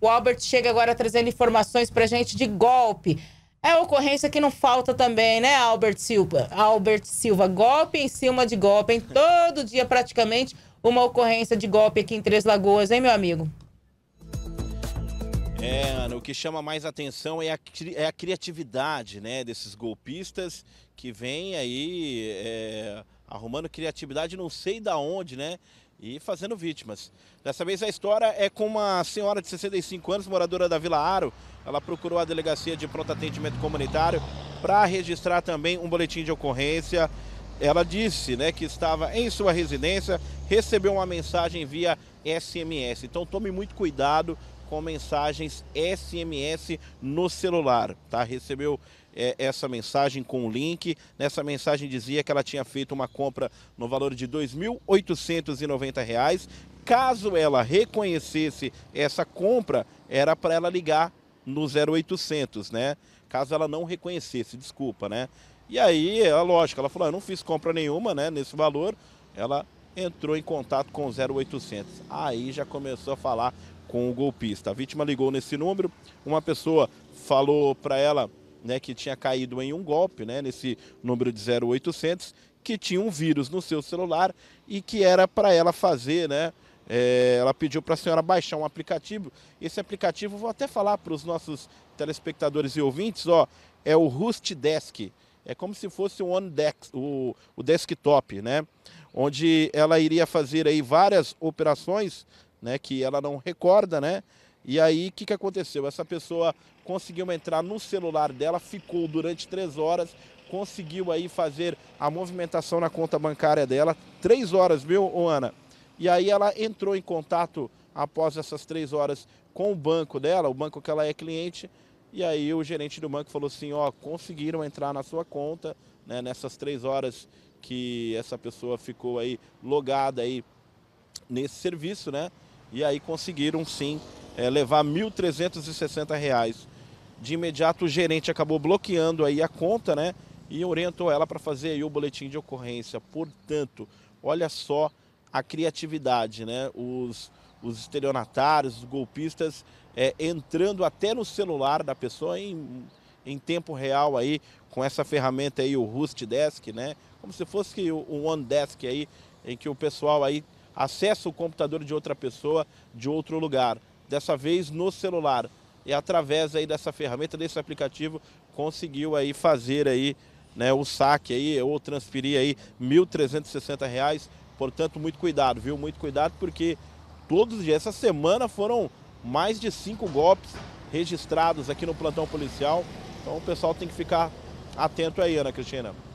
O Albert chega agora trazendo informações para gente de golpe. É ocorrência que não falta também, né, Albert Silva? Albert Silva, golpe em cima de golpe, hein? todo dia praticamente uma ocorrência de golpe aqui em Três Lagoas, hein, meu amigo? É, Ana, o que chama mais atenção é a, é a criatividade, né, desses golpistas que vem aí é, arrumando criatividade, não sei da onde, né? e fazendo vítimas. Dessa vez a história é com uma senhora de 65 anos, moradora da Vila Aro. Ela procurou a delegacia de pronto atendimento comunitário para registrar também um boletim de ocorrência. Ela disse né, que estava em sua residência, recebeu uma mensagem via SMS. Então tome muito cuidado com mensagens SMS no celular, tá? Recebeu é, essa mensagem com o link. Nessa mensagem dizia que ela tinha feito uma compra no valor de R$ 2.890. Caso ela reconhecesse essa compra, era para ela ligar no 0800, né? Caso ela não reconhecesse, desculpa, né? E aí, é lógico, ela falou: ah, eu não fiz compra nenhuma, né? Nesse valor. Ela entrou em contato com o 0800. Aí já começou a falar com o golpista. A vítima ligou nesse número, uma pessoa falou para ela né, que tinha caído em um golpe, né, nesse número de 0800, que tinha um vírus no seu celular e que era para ela fazer, né? É, ela pediu para a senhora baixar um aplicativo. Esse aplicativo, vou até falar para os nossos telespectadores e ouvintes, ó, é o Rust Desk. É como se fosse um on desk, o, o desktop, né? Onde ela iria fazer aí várias operações né, que ela não recorda, né? E aí, o que, que aconteceu? Essa pessoa conseguiu entrar no celular dela, ficou durante três horas, conseguiu aí fazer a movimentação na conta bancária dela, três horas, viu, Ana? E aí ela entrou em contato após essas três horas com o banco dela, o banco que ela é cliente, e aí o gerente do banco falou assim, ó, conseguiram entrar na sua conta, né, nessas três horas que essa pessoa ficou aí logada aí nesse serviço, né? E aí conseguiram sim é, levar R$ 1.360. De imediato o gerente acabou bloqueando aí a conta, né? E orientou ela para fazer aí o boletim de ocorrência. Portanto, olha só a criatividade, né? Os, os estelionatários, os golpistas é, entrando até no celular da pessoa em, em tempo real aí com essa ferramenta aí, o Rust Desk, né? Como se fosse o One Desk aí, em que o pessoal aí acessa o computador de outra pessoa de outro lugar, dessa vez no celular. E através aí dessa ferramenta, desse aplicativo, conseguiu aí fazer aí, né, o saque aí, ou transferir aí R$ 1.360. Portanto, muito cuidado, viu? Muito cuidado, porque todos os dias, essa semana foram mais de cinco golpes registrados aqui no plantão policial. Então o pessoal tem que ficar atento aí, Ana Cristina.